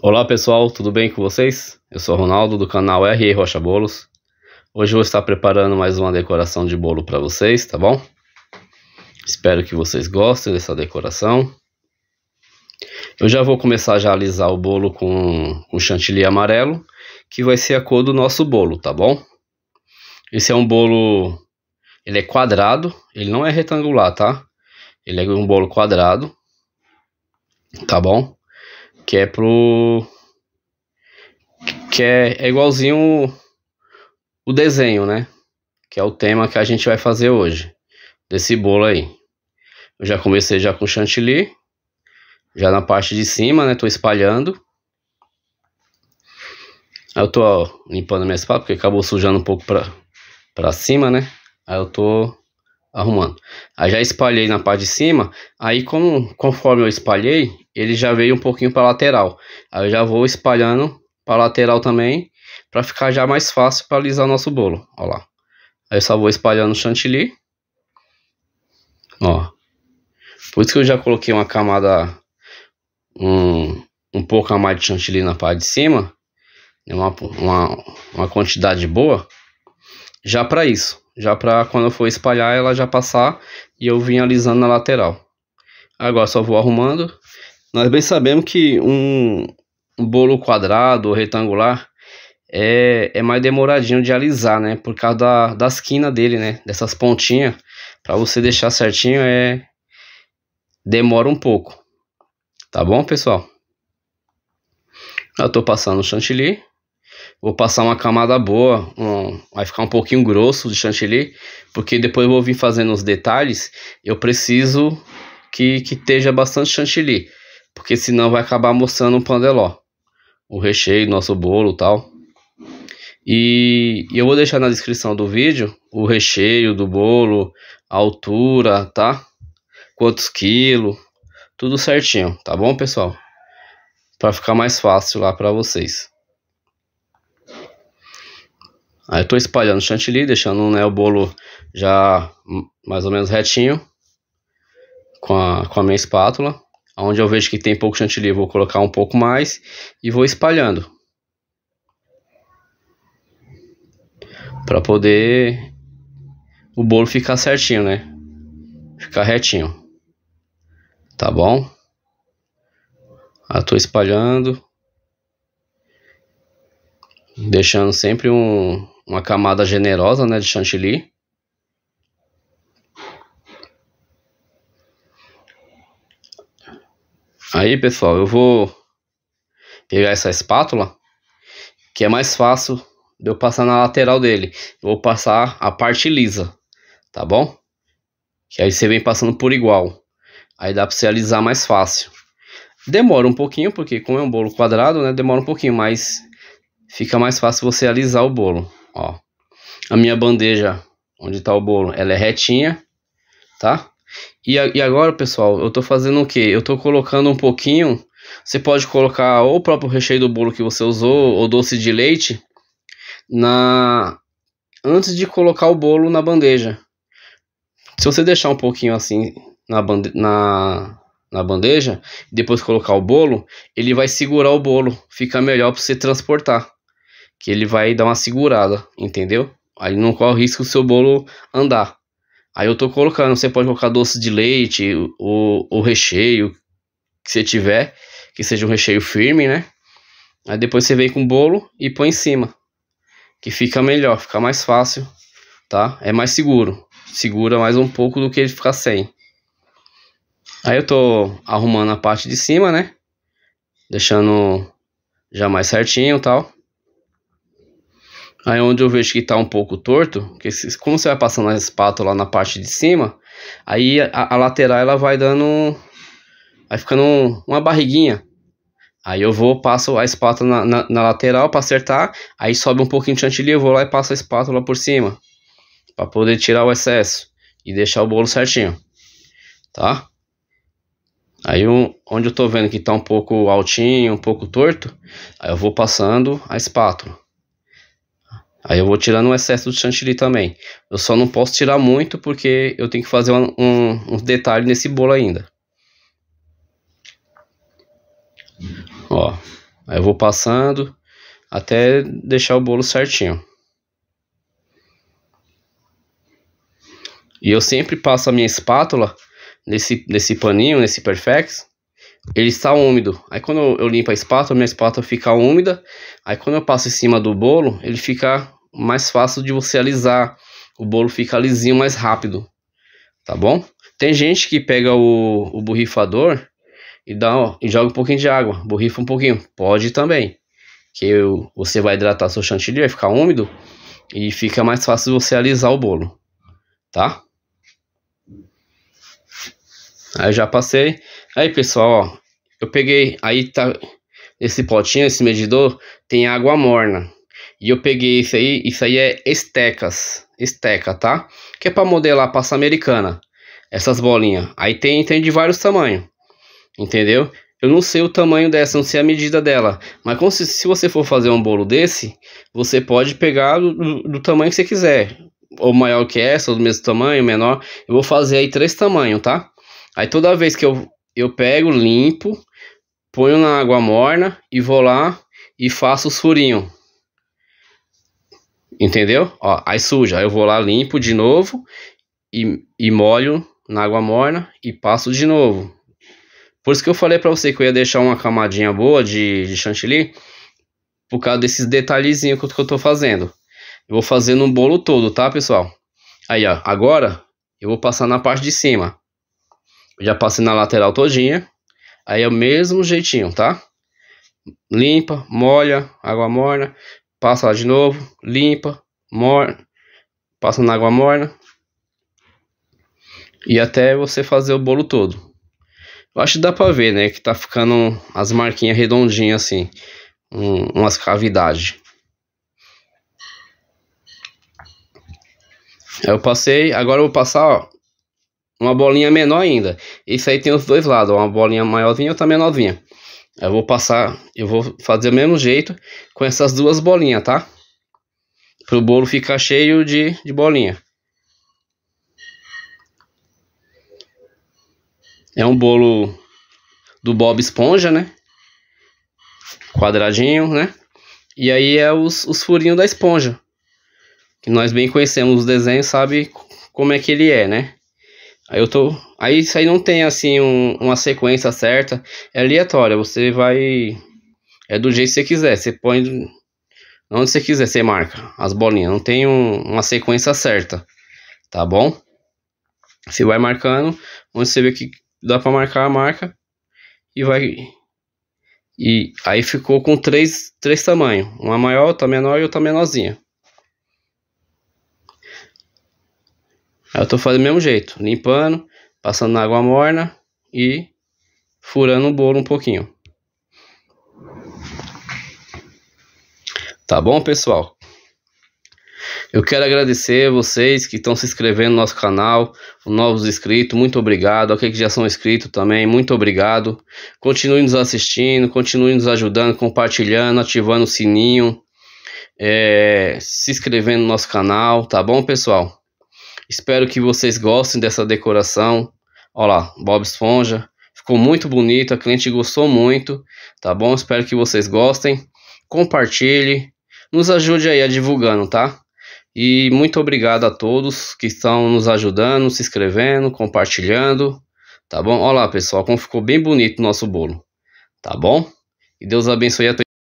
Olá pessoal, tudo bem com vocês? Eu sou Ronaldo do canal RE Rocha Bolos. Hoje vou estar preparando mais uma decoração de bolo para vocês, tá bom? Espero que vocês gostem dessa decoração. Eu já vou começar já a alisar o bolo com, com chantilly amarelo, que vai ser a cor do nosso bolo, tá bom? Esse é um bolo, ele é quadrado, ele não é retangular, tá? Ele é um bolo quadrado, tá bom? Que é pro. Que é, é, igualzinho o, desenho, né? Que é o tema que a gente vai fazer hoje. Desse bolo aí. Eu já comecei já com chantilly. Já na parte de cima, né? Tô espalhando. Aí eu tô ó, limpando minha espátula, porque acabou sujando um pouco pra, pra cima, né? Aí eu tô arrumando. Aí já espalhei na parte de cima, aí como conforme eu espalhei, ele já veio um pouquinho para lateral. Aí eu já vou espalhando para lateral também, para ficar já mais fácil para alisar o nosso bolo. Ó lá. Aí eu só vou espalhando chantilly. Ó. Por isso que eu já coloquei uma camada um, um pouco a mais de chantilly na parte de cima, né, uma, uma, uma quantidade boa já para isso já para quando eu for espalhar ela já passar e eu vim alisando na lateral. Agora só vou arrumando. Nós bem sabemos que um, bolo quadrado ou retangular é, é mais demoradinho de alisar, né? Por causa da, da esquina dele, né? Dessas pontinhas. Para você deixar certinho é demora um pouco. Tá bom, pessoal? Eu tô passando o chantilly vou passar uma camada boa, um, vai ficar um pouquinho grosso de chantilly, porque depois eu vou vir fazendo os detalhes, eu preciso que, que esteja bastante chantilly, porque senão vai acabar mostrando um pandeló, o recheio, do nosso bolo tal. E, e eu vou deixar na descrição do vídeo o recheio do bolo, a altura, tá? Quantos quilos, tudo certinho, tá bom, pessoal? Para ficar mais fácil lá para vocês. Aí estou espalhando chantilly, deixando né, o bolo já mais ou menos retinho com a, com a minha espátula. Onde eu vejo que tem pouco chantilly, vou colocar um pouco mais e vou espalhando. Para poder o bolo ficar certinho, né? Ficar retinho. Tá bom? Eu tô espalhando. Deixando sempre um, uma camada generosa né, de chantilly. Aí, pessoal, eu vou pegar essa espátula, que é mais fácil de eu passar na lateral dele. vou passar a parte lisa, tá bom? Que aí você vem passando por igual. Aí dá pra você alisar mais fácil. Demora um pouquinho, porque como é um bolo quadrado, né? Demora um pouquinho, mas fica mais fácil você alisar o bolo. Ó. A minha bandeja, onde tá o bolo, ela é retinha, tá? E, a, e agora, pessoal, eu tô fazendo o que? Eu tô colocando um pouquinho... Você pode colocar ou o próprio recheio do bolo que você usou, ou doce de leite, na antes de colocar o bolo na bandeja. Se você deixar um pouquinho assim na, bande... na... na bandeja, depois colocar o bolo, ele vai segurar o bolo, fica melhor para você transportar que ele vai dar uma segurada, entendeu? Aí não corre o risco o seu bolo andar. Aí eu tô colocando, você pode colocar doce de leite, o, o recheio que você tiver, que seja um recheio firme, né? Aí depois você vem com o bolo e põe em cima, que fica melhor, fica mais fácil, tá? É mais seguro, segura mais um pouco do que ele ficar sem. Aí eu tô arrumando a parte de cima, né? Deixando já mais certinho e tal. Aí onde eu vejo que está um pouco torto, porque como você vai passando a espátula na parte de cima, aí a, a lateral ela vai dando. Vai ficando um, uma barriguinha. Aí eu vou, passo a espátula na, na, na lateral para acertar, aí sobe um pouquinho de chantilly, eu vou lá e passo a espátula por cima. para poder tirar o excesso e deixar o bolo certinho. Tá? Aí eu, onde eu tô vendo que tá um pouco altinho, um pouco torto, aí eu vou passando a espátula. Aí eu vou tirar o excesso de chantilly também. Eu só não posso tirar muito porque eu tenho que fazer um, um, um detalhe nesse bolo ainda. Ó, aí eu vou passando até deixar o bolo certinho. E eu sempre passo a minha espátula nesse, nesse paninho, nesse perfex. Ele está úmido. Aí quando eu, eu limpo a espátula, minha espátula fica úmida. Aí quando eu passo em cima do bolo, ele fica mais fácil de você alisar. O bolo fica lisinho mais rápido, tá bom? Tem gente que pega o, o borrifador e, dá, ó, e joga um pouquinho de água, borrifa um pouquinho. Pode também, que você vai hidratar seu chantilly, vai ficar úmido e fica mais fácil você alisar o bolo, tá? Aí já passei. Aí pessoal, ó, eu peguei, aí tá esse potinho, esse medidor tem água morna. E eu peguei isso aí, isso aí é estecas, esteca, tá? Que é para modelar a pasta americana, essas bolinhas. Aí tem, tem de vários tamanhos, entendeu? Eu não sei o tamanho dessa, não sei a medida dela. Mas se, se você for fazer um bolo desse, você pode pegar do, do tamanho que você quiser. Ou maior que essa, ou do mesmo tamanho, menor. Eu vou fazer aí três tamanhos, tá? Aí toda vez que eu, eu pego, limpo, ponho na água morna e vou lá e faço os furinhos. Entendeu? Ó, aí suja. Aí eu vou lá, limpo de novo e, e molho na água morna e passo de novo. Por isso que eu falei para você que eu ia deixar uma camadinha boa de, de chantilly por causa desses detalhezinhos que eu tô fazendo. Eu vou fazer no bolo todo, tá, pessoal? Aí, ó, agora eu vou passar na parte de cima. Eu já passei na lateral todinha. Aí é o mesmo jeitinho, tá? Limpa, molha, água morna, passa lá de novo, limpa, morna, passa na água morna e até você fazer o bolo todo. Eu acho que dá pra ver, né, que tá ficando as marquinhas redondinhas assim, um, umas cavidades. Eu passei, agora eu vou passar ó, uma bolinha menor ainda. Isso aí tem os dois lados, uma bolinha maiorzinha e outra menorzinha. Eu vou passar, eu vou fazer o mesmo jeito com essas duas bolinhas, tá? Para o bolo ficar cheio de, de bolinha. É um bolo do Bob Esponja, né? Quadradinho, né? E aí é os, os furinhos da esponja. Que nós bem conhecemos os desenhos, sabe como é que ele é, né? Aí eu tô Aí isso aí não tem assim um, uma sequência certa, é aleatória, você vai é do jeito que você quiser, você põe onde você quiser, você marca as bolinhas, não tem um, uma sequência certa, tá bom? Você vai marcando, onde você vê que dá para marcar a marca e vai e aí ficou com três, três tamanhos, uma maior, outra menor e outra menorzinha. Aí eu tô fazendo do mesmo jeito, limpando passando na água morna e furando o bolo um pouquinho. Tá bom, pessoal? Eu quero agradecer vocês que estão se inscrevendo no nosso canal, novos inscritos, muito obrigado. Aqueles que já são inscritos também, muito obrigado. Continue nos assistindo, continue nos ajudando, compartilhando, ativando o sininho, é, se inscrevendo no nosso canal, tá bom, pessoal? Espero que vocês gostem dessa decoração. Olha lá, Bob Esponja. Ficou muito bonito, a cliente gostou muito, tá bom? Espero que vocês gostem. Compartilhe, nos ajude aí a divulgando, tá? E muito obrigado a todos que estão nos ajudando, se inscrevendo, compartilhando, tá bom? Olha lá, pessoal, como ficou bem bonito o nosso bolo, tá bom? E Deus abençoe a todos.